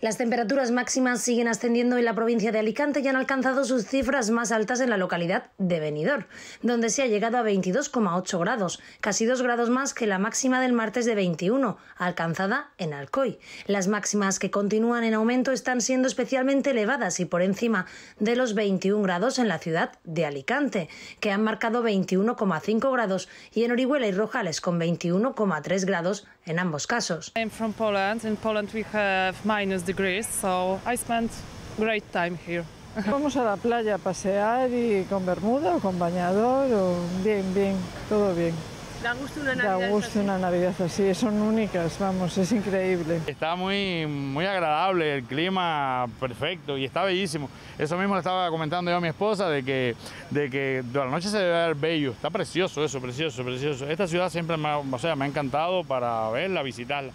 Las temperaturas máximas siguen ascendiendo en la provincia de Alicante y han alcanzado sus cifras más altas en la localidad de Benidorm, donde se ha llegado a 22,8 grados, casi dos grados más que la máxima del martes de 21, alcanzada en Alcoy. Las máximas que continúan en aumento están siendo especialmente elevadas y por encima de los 21 grados en la ciudad de Alicante, que han marcado 21,5 grados, y en Orihuela y Rojales con 21,3 grados en ambos casos. I time here. Vamos a la playa a pasear y con bermuda o con bañador, o bien, bien, todo bien. Da gusto una Navidad. Da gusto así. una Navidad así, son únicas, vamos, es increíble. Está muy, muy agradable, el clima perfecto y está bellísimo. Eso mismo le estaba comentando yo a mi esposa, de que, de que la noche se debe ver bello. Está precioso eso, precioso, precioso. Esta ciudad siempre me, o sea, me ha encantado para verla, visitarla.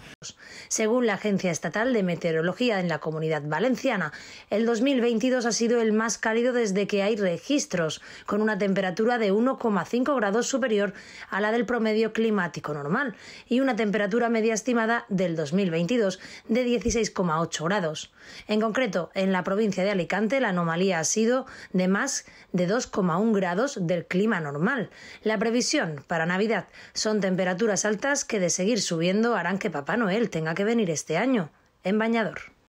Según la Agencia Estatal de Meteorología en la Comunidad Valenciana, el 2022 ha sido el más cálido desde que hay registros, con una temperatura de 1,5 grados superior a la del promedio medio climático normal y una temperatura media estimada del 2022 de 16,8 grados. En concreto, en la provincia de Alicante la anomalía ha sido de más de 2,1 grados del clima normal. La previsión para Navidad son temperaturas altas que de seguir subiendo harán que Papá Noel tenga que venir este año en bañador.